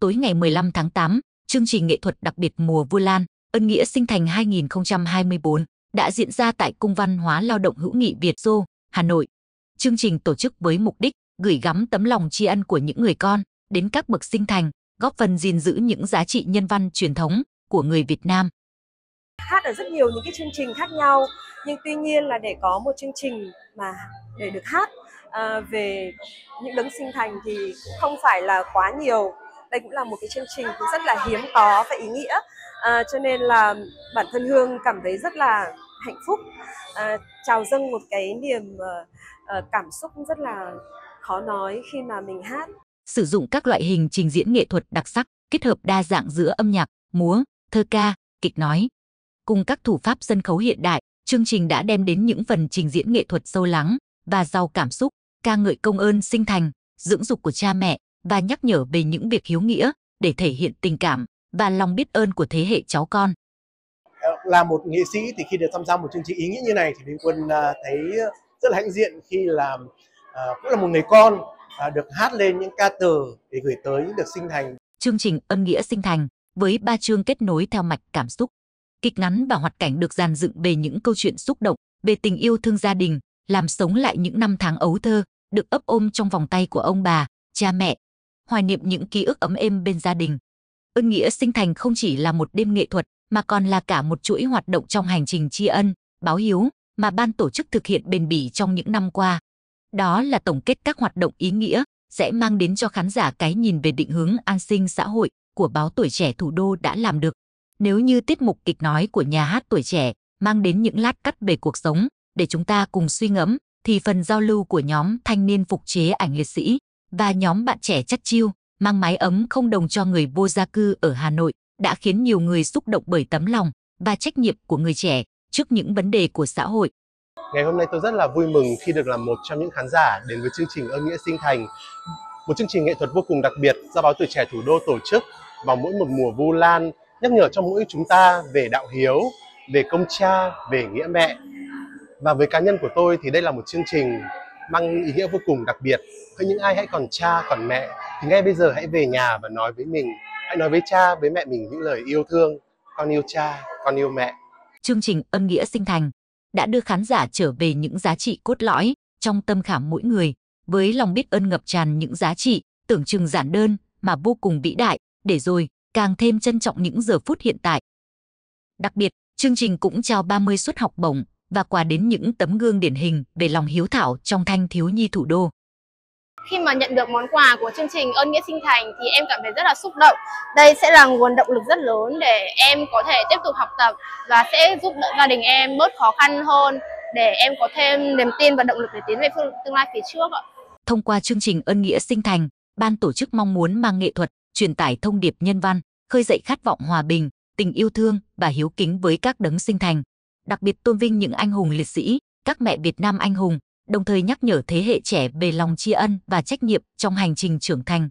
tối ngày 15 tháng 8, chương trình nghệ thuật đặc biệt mùa Vu Lan, ân nghĩa sinh thành 2024 đã diễn ra tại Cung văn hóa lao động hữu nghị Việt Xô, Hà Nội. Chương trình tổ chức với mục đích gửi gắm tấm lòng tri ân của những người con đến các bậc sinh thành, góp phần gìn giữ những giá trị nhân văn truyền thống của người Việt Nam. Hát ở rất nhiều những cái chương trình khác nhau, nhưng tuy nhiên là để có một chương trình mà để được hát à, về những đấng sinh thành thì cũng không phải là quá nhiều đây cũng là một cái chương trình cũng rất là hiếm có và ý nghĩa à, cho nên là bản thân hương cảm thấy rất là hạnh phúc à, chào dâng một cái niềm uh, cảm xúc rất là khó nói khi mà mình hát sử dụng các loại hình trình diễn nghệ thuật đặc sắc kết hợp đa dạng giữa âm nhạc múa thơ ca kịch nói cùng các thủ pháp sân khấu hiện đại chương trình đã đem đến những phần trình diễn nghệ thuật sâu lắng và giàu cảm xúc ca ngợi công ơn sinh thành dưỡng dục của cha mẹ và nhắc nhở về những việc hiếu nghĩa để thể hiện tình cảm và lòng biết ơn của thế hệ cháu con. Ờ, là một nghệ sĩ thì khi được tham gia một chương trình ý nghĩa như này thì Minh Quân à, thấy rất là hãnh diện khi làm à, cũng là một người con à, được hát lên những ca từ để gửi tới những được sinh thành. Chương trình ân nghĩa sinh thành với ba chương kết nối theo mạch cảm xúc. Kịch ngắn và hoạt cảnh được dàn dựng về những câu chuyện xúc động, về tình yêu thương gia đình, làm sống lại những năm tháng ấu thơ, được ấp ôm trong vòng tay của ông bà, cha mẹ, hoài niệm những ký ức ấm êm bên gia đình. Ơn nghĩa sinh thành không chỉ là một đêm nghệ thuật, mà còn là cả một chuỗi hoạt động trong hành trình tri ân, báo hiếu mà ban tổ chức thực hiện bền bỉ trong những năm qua. Đó là tổng kết các hoạt động ý nghĩa sẽ mang đến cho khán giả cái nhìn về định hướng an sinh xã hội của báo tuổi trẻ thủ đô đã làm được. Nếu như tiết mục kịch nói của nhà hát tuổi trẻ mang đến những lát cắt về cuộc sống để chúng ta cùng suy ngẫm thì phần giao lưu của nhóm thanh niên phục chế ảnh liệt sĩ và nhóm bạn trẻ chắt chiêu mang mái ấm không đồng cho người vô gia cư ở Hà Nội đã khiến nhiều người xúc động bởi tấm lòng và trách nhiệm của người trẻ trước những vấn đề của xã hội. Ngày hôm nay tôi rất là vui mừng khi được là một trong những khán giả đến với chương trình Ơn Nghĩa Sinh Thành, một chương trình nghệ thuật vô cùng đặc biệt do báo tuổi trẻ thủ đô tổ chức vào mỗi một mùa Vu Lan, nhắc nhở cho mỗi chúng ta về đạo hiếu, về công cha, về nghĩa mẹ. Và với cá nhân của tôi thì đây là một chương trình mang ý nghĩa vô cùng đặc biệt hay những ai hãy còn cha còn mẹ thì ngay bây giờ hãy về nhà và nói với mình hãy nói với cha với mẹ mình những lời yêu thương con yêu cha con yêu mẹ chương trình âm nghĩa sinh thành đã đưa khán giả trở về những giá trị cốt lõi trong tâm khảm mỗi người với lòng biết ơn ngập tràn những giá trị tưởng chừng giản đơn mà vô cùng vĩ đại để rồi càng thêm trân trọng những giờ phút hiện tại đặc biệt chương trình cũng trao 30 suất học bổng và quà đến những tấm gương điển hình về lòng hiếu thảo trong thanh thiếu nhi thủ đô. Khi mà nhận được món quà của chương trình ơn nghĩa sinh thành thì em cảm thấy rất là xúc động. Đây sẽ là nguồn động lực rất lớn để em có thể tiếp tục học tập và sẽ giúp đỡ gia đình em bớt khó khăn hơn để em có thêm niềm tin và động lực để tiến về phương tương lai phía trước ạ. Thông qua chương trình ơn nghĩa sinh thành, ban tổ chức mong muốn mang nghệ thuật truyền tải thông điệp nhân văn, khơi dậy khát vọng hòa bình, tình yêu thương và hiếu kính với các đấng sinh thành, đặc biệt tôn vinh những anh hùng liệt sĩ, các mẹ Việt Nam anh hùng, đồng thời nhắc nhở thế hệ trẻ về lòng tri ân và trách nhiệm trong hành trình trưởng thành.